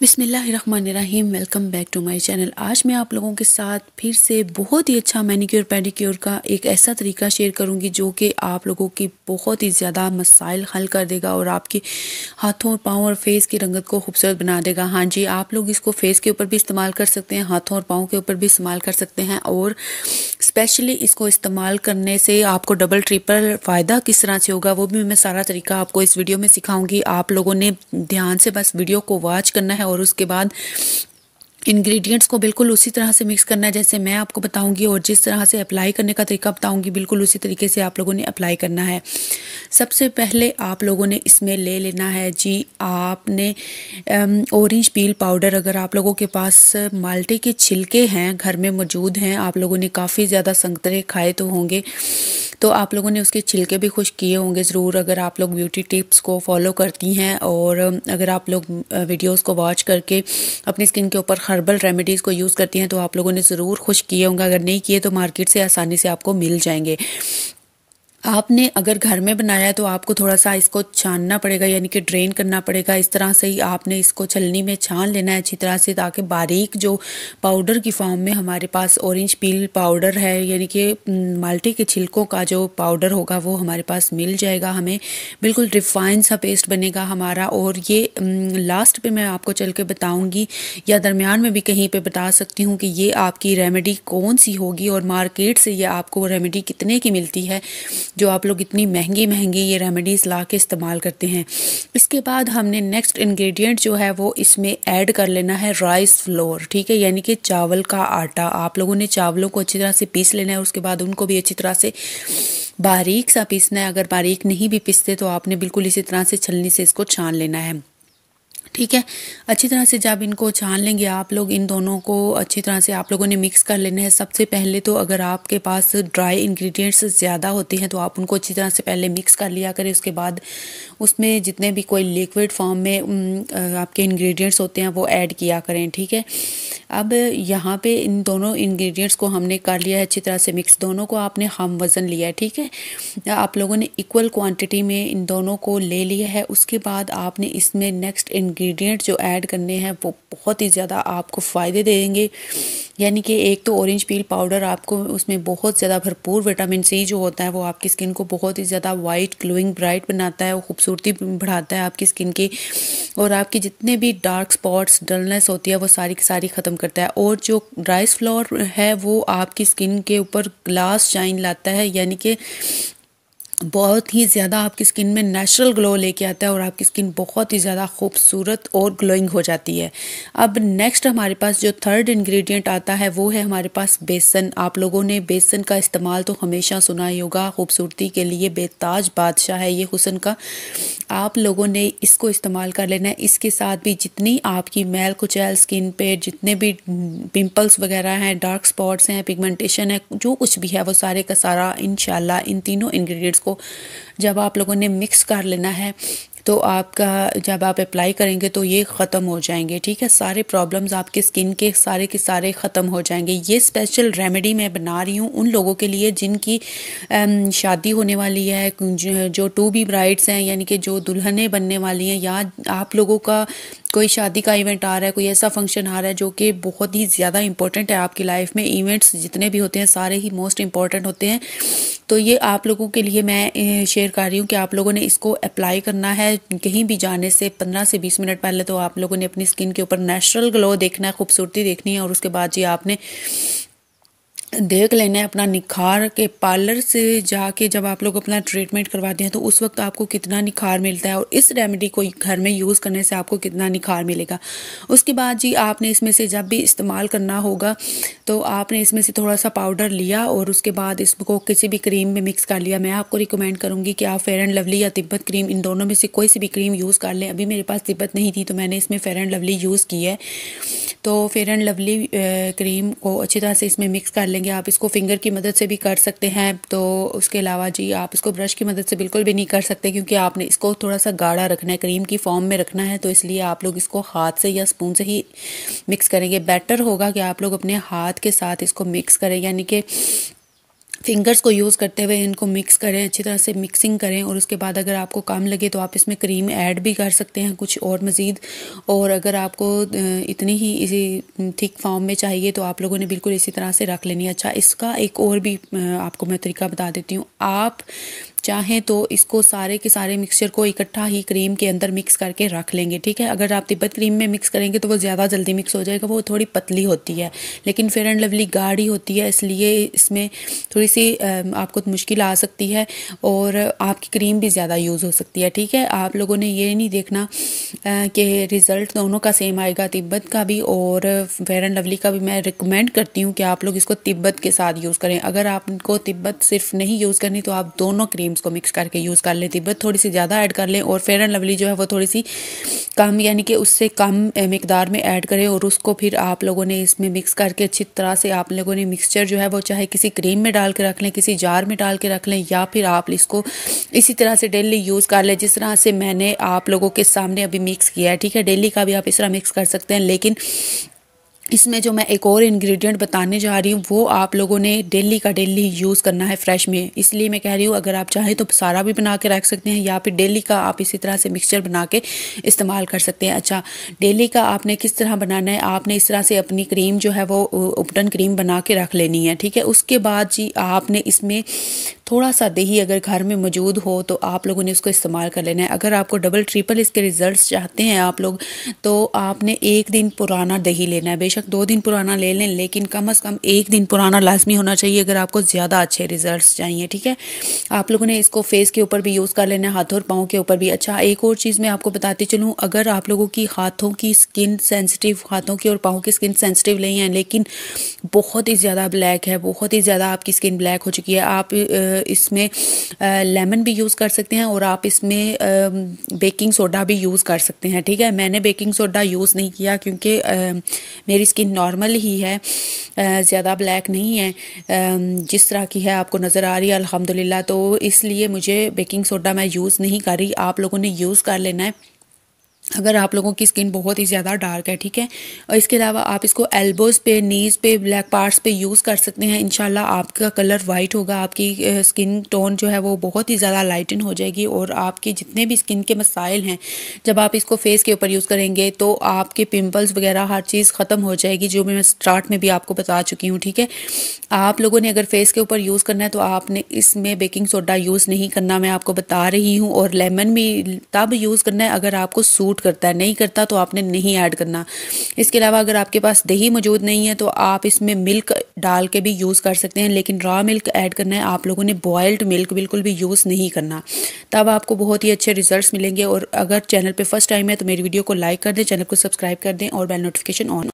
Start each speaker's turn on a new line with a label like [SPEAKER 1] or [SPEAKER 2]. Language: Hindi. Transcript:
[SPEAKER 1] बिसमीम welcome back to my channel आज मैं आप लोगों के साथ फिर से बहुत ही अच्छा मैनीक्योर पेडिक्योर का एक ऐसा तरीका शेयर करूंगी जो कि आप लोगों की बहुत ही ज़्यादा मसाइल हल कर देगा और आपके हाथों और पाँव और फेस की रंगत को खूबसूरत बना देगा हाँ जी आप लोग इसको फेस के ऊपर भी इस्तेमाल कर सकते हैं हाथों और पाँव के ऊपर भी इस्तेमाल कर सकते हैं और स्पेशली इसको इस्तेमाल करने से आपको डबल ट्रिपल फ़ायदा किस तरह से होगा वो भी मैं सारा तरीका आपको इस वीडियो में सिखाऊंगी आप लोगों ने ध्यान से बस वीडियो को वॉच करना है और उसके बाद इंग्रेडिएंट्स को बिल्कुल उसी तरह से मिक्स करना है जैसे मैं आपको बताऊंगी और जिस तरह से अप्लाई करने का तरीका बताऊंगी बिल्कुल उसी तरीके से आप लोगों ने अप्लाई करना है सबसे पहले आप लोगों ने इसमें ले लेना है जी आपने ऑरेंज पील पाउडर अगर आप लोगों के पास माल्टे के छिलके हैं घर में मौजूद हैं आप लोगों ने काफ़ी ज़्यादा संतरे खाए तो होंगे तो आप लोगों ने उसके छिलके भी खुश किए होंगे ज़रूर अगर आप लोग ब्यूटी टिप्स को फॉलो करती हैं और अगर आप लोग वीडियोज़ को वॉच करके अपनी स्किन के ऊपर हर्बल रेमेडीज़ को यूज़ करती हैं तो आप लोगों ने ज़रूर खुश किए होंगे अगर नहीं किए तो मार्केट से आसानी से आपको मिल जाएंगे आपने अगर घर में बनाया तो आपको थोड़ा सा इसको छानना पड़ेगा यानी कि ड्रेन करना पड़ेगा इस तरह से ही आपने इसको छलनी में छान लेना है अच्छी तरह से ताकि बारीक जो पाउडर की फॉर्म में हमारे पास ऑरेंज पील पाउडर है यानी कि माल्टी के छिलकों का जो पाउडर होगा वो हमारे पास मिल जाएगा हमें बिल्कुल रिफाइन सा पेस्ट बनेगा हमारा और ये लास्ट पर मैं आपको चल के बताऊँगी या दरमियान में भी कहीं पर बता सकती हूँ कि ये आपकी रेमेडी कौन सी होगी और मार्केट से ये आपको रेमेडी कितने की मिलती है जो आप लोग इतनी महंगी महंगी ये रेमेडीज़ ला के इस्तेमाल करते हैं इसके बाद हमने नेक्स्ट इंग्रेडिएंट जो है वो इसमें ऐड कर लेना है राइस फ्लोर ठीक है यानी कि चावल का आटा आप लोगों ने चावलों को अच्छी तरह से पीस लेना है उसके बाद उनको भी अच्छी तरह से बारीक सा पीसना है अगर बारीक नहीं भी पीसते तो आपने बिल्कुल इसी तरह से छलनी से इसको छान लेना है ठीक है अच्छी तरह से जब इनको छान लेंगे आप लोग इन दोनों को अच्छी तरह से आप लोगों ने मिक्स कर लेना है सबसे पहले तो अगर आपके पास ड्राई इंग्रेडिएंट्स ज़्यादा होते हैं तो आप उनको अच्छी तरह से पहले मिक्स कर लिया करें उसके बाद उसमें जितने भी कोई लिक्विड फॉर्म में आपके इंग्रेडिएंट्स होते हैं वो ऐड किया करें ठीक है अब यहाँ पर इन दोनों इन्ग्रीडियंट्स को हमने कर लिया है अच्छी तरह से मिक्स दोनों को आपने हम वज़न लिया है ठीक है आप लोगों ने इक्वल क्वान्टिटी में इन दोनों को ले लिया है उसके बाद आपने इसमें नेक्स्ट इन इंग्रेडिएंट जो ऐड करने हैं वो बहुत ही ज़्यादा आपको फ़ायदे देंगे यानी कि एक तो ऑरेंज पील पाउडर आपको उसमें बहुत ज़्यादा भरपूर विटामिन सी जो होता है वो आपकी स्किन को बहुत ही ज़्यादा वाइट ग्लोइंग ब्राइट बनाता है और खूबसूरती बढ़ाता है आपकी स्किन की और आपकी जितने भी डार्क स्पॉट्स डलनेस होती है वो सारी की सारी ख़त्म करता है और जो ड्राई फ्लोर है वो आपकी स्किन के ऊपर ग्लास शाइन लाता है यानी कि बहुत ही ज़्यादा आपकी स्किन में नेचुरल ग्लो लेके आता है और आपकी स्किन बहुत ही ज़्यादा खूबसूरत और ग्लोइंग हो जाती है अब नेक्स्ट हमारे पास जो थर्ड इंग्रेडिएंट आता है वो है हमारे पास बेसन आप लोगों ने बेसन का इस्तेमाल तो हमेशा सुना ही होगा खूबसूरती के लिए बेताज बादशाह है ये हुसन का आप लोगों ने इसको इस्तेमाल कर लेना है इसके साथ भी जितनी आपकी मैल कुचैल स्किन पे जितने भी पिम्पल्स वगैरह हैं डार्क स्पॉट्स हैं पिगमेंटेशन है जो कुछ भी है वो सारे का सारा इन इन तीनों इन्ग्रीडियंट्स इसको जब आप लोगों ने मिक्स कर लेना है तो आपका जब आप अप्लाई करेंगे तो ये ख़त्म हो जाएंगे ठीक है सारे प्रॉब्लम्स आपके स्किन के सारे के सारे ख़त्म हो जाएंगे ये स्पेशल रेमेडी मैं बना रही हूँ उन लोगों के लिए जिनकी शादी होने वाली है जो टू बी ब्राइड्स हैं यानी कि जो दुल्हनें बनने वाली हैं या आप लोगों का कोई शादी का इवेंट आ रहा है कोई ऐसा फंक्शन आ रहा है जो कि बहुत ही ज़्यादा इंपॉर्टेंट है आपकी लाइफ में इवेंट्स जितने भी होते हैं सारे ही मोस्ट इंपॉर्टेंट होते हैं तो ये आप लोगों के लिए मैं शेयर कर रही हूँ कि आप लोगों ने इसको अप्लाई करना है कहीं भी जाने से पंद्रह से बीस मिनट पहले तो आप लोगों ने अपनी स्किन के ऊपर नेचुरल ग्लो देखना है खूबसूरती देखनी है और उसके बाद जी आपने देख लेना है अपना निखार के पार्लर से जाके जब आप लोग अपना ट्रीटमेंट करवाते हैं तो उस वक्त आपको कितना निखार मिलता है और इस रेमेडी को घर में यूज़ करने से आपको कितना निखार मिलेगा उसके बाद जी आपने इसमें से जब भी इस्तेमाल करना होगा तो आपने इसमें से थोड़ा सा पाउडर लिया और उसके बाद इसको किसी भी क्रीम में मिक्स कर लिया मैं आपको रिकमेंड करूँगी कि आप फेयर एंड लवली या तिब्बत क्रीम इन दोनों में से कोई सी भी क्रीम यूज़ कर लें अभी मेरे पास तिब्बत नहीं थी तो मैंने इसमें फेयर एंड लवली यूज़ की है तो फेयर एंड लवली क्रीम को अच्छी तरह से इसमें मिक्स कर लेंगे आप इसको फिंगर की मदद से भी कर सकते हैं तो उसके अलावा जी आप इसको ब्रश की मदद से बिल्कुल भी नहीं कर सकते क्योंकि आपने इसको थोड़ा सा गाढ़ा रखना है क्रीम की फॉर्म में रखना है तो इसलिए आप लोग इसको हाथ से या स्पून से ही मिक्स करेंगे बेटर होगा कि आप लोग अपने हाथ के साथ इसको मिक्स करें यानी कि फिंगर्स को यूज़ करते हुए इनको मिक्स करें अच्छी तरह से मिक्सिंग करें और उसके बाद अगर आपको काम लगे तो आप इसमें क्रीम ऐड भी कर सकते हैं कुछ और मज़ीद और अगर आपको इतनी ही इसी थिक फॉर्म में चाहिए तो आप लोगों ने बिल्कुल इसी तरह से रख लेनी अच्छा इसका एक और भी आपको मैं तरीका बता देती हूँ आप चाहें तो इसको सारे के सारे मिक्सचर को इकट्ठा ही क्रीम के अंदर मिक्स करके रख लेंगे ठीक है अगर आप तिब्बत क्रीम में मिक्स करेंगे तो वो ज़्यादा जल्दी मिक्स हो जाएगा वो थोड़ी पतली होती है लेकिन फेयर एंड लवली गाढ़ी होती है इसलिए इसमें थोड़ी सी आपको तो मुश्किल आ सकती है और आपकी क्रीम भी ज़्यादा यूज़ हो सकती है ठीक है आप लोगों ने ये नहीं देखना कि रिज़ल्ट दोनों का सेम आएगा तिब्बत का भी और फेयर एंड लवली का भी मैं रिकमेंड करती हूँ कि आप लोग इसको तिब्बत के साथ यूज़ करें अगर आपको तिब्बत सिर्फ नहीं यूज़ करनी तो आप दोनों क्रीम क्रीम्स को मिक्स करके यूज़ कर लें तिब्बत थोड़ी सी ज़्यादा ऐड कर लें और फेयर एंड लवली जो है वो थोड़ी सी कम यानी कि उससे कम मकदार में ऐड करें और उसको फिर आप लोगों ने इसमें मिक्स करके अच्छी तरह से आप लोगों ने मिक्सचर जो है वो चाहे किसी क्रीम में डाल के रख लें किसी जार में डाल के रख लें या फिर आप इसको इसी तरह से डेली यूज़ कर लें जिस तरह से मैंने आप लोगों के सामने अभी मिक्स किया है ठीक है डेली का भी आप इस तरह मिक्स कर सकते हैं लेकिन इसमें जो मैं एक और इंग्रेडिएंट बताने जा रही हूँ वो आप लोगों ने डेली का डेली यूज़ करना है फ्रेश में इसलिए मैं कह रही हूँ अगर आप चाहें तो सारा भी बना के रख सकते हैं या फिर डेली का आप इसी तरह से मिक्सचर बना के इस्तेमाल कर सकते हैं अच्छा डेली का आपने किस तरह बनाना है आपने इस तरह से अपनी क्रीम जो है वो उपटन क्रीम बना के रख लेनी है ठीक है उसके बाद जी आपने इसमें थोड़ा सा दही अगर घर में मौजूद हो तो आप लोगों ने उसको इस्तेमाल कर लेना है अगर आपको डबल ट्रिपल इसके रिजल्ट्स चाहते हैं आप लोग तो आपने एक दिन पुराना दही लेना है बेशक दो दिन पुराना ले लें लेकिन कम अज़ कम एक दिन पुराना लाजमी होना चाहिए अगर आपको ज़्यादा अच्छे रिजल्ट चाहिए ठीक है आप लोगों ने इसको फेस के ऊपर भी यूज़ कर लेना है हाथों और पाँव के ऊपर भी अच्छा एक और चीज़ मैं आपको बताती चलूँ अगर आप लोगों की हाथों की स्किन सेंसिटिव हाथों की और पाँव की स्किन सेंसिटिव नहीं है लेकिन बहुत ही ज़्यादा ब्लैक है बहुत ही ज़्यादा आपकी स्किन ब्लैक हो चुकी है आप इसमें लेमन भी यूज़ कर सकते हैं और आप इसमें बेकिंग सोडा भी यूज़ कर सकते हैं ठीक है मैंने बेकिंग सोडा यूज़ नहीं किया क्योंकि मेरी स्किन नॉर्मल ही है ज़्यादा ब्लैक नहीं है जिस तरह की है आपको नज़र आ रही है अलहमदिल्ला तो इसलिए मुझे बेकिंग सोडा मैं यूज़ नहीं कर रही आप लोगों ने यूज़ कर लेना है अगर आप लोगों की स्किन बहुत ही ज़्यादा डार्क है ठीक है और इसके अलावा आप इसको एल्बोज़ पे नीज़ पे ब्लैक पार्ट्स पे यूज़ कर सकते हैं इन आपका कलर वाइट होगा आपकी स्किन टोन जो है वो बहुत ही ज़्यादा लाइटन हो जाएगी और आपके जितने भी स्किन के मसाइल हैं जब आप इसको फेस के ऊपर यूज़ करेंगे तो आपके पिम्पल्स वगैरह हर चीज़ ख़त्म हो जाएगी जो मैं स्टार्ट में भी आपको बता चुकी हूँ ठीक है आप लोगों ने अगर फेस के ऊपर यूज़ करना है तो आपने इसमें बेकिंग सोडा यूज़ नहीं करना मैं आपको बता रही हूँ और लेमन भी तब यूज़ करना है अगर आपको सूट सूट करता है नहीं करता तो आपने नहीं ऐड करना इसके अलावा अगर आपके पास दही मौजूद नहीं है तो आप इसमें मिल्क डाल के भी यूज़ कर सकते हैं लेकिन रॉ मिल्क ऐड करना है आप लोगों ने बॉयल्ड मिल्क बिल्कुल भी यूज़ नहीं करना तब आपको बहुत ही अच्छे रिजल्ट मिलेंगे और अगर चैनल पर फर्स्ट टाइम है तो मेरी वीडियो को लाइक कर दें चैनल को सब्सक्राइब कर दें और बेल नोटिफिकेशन ऑन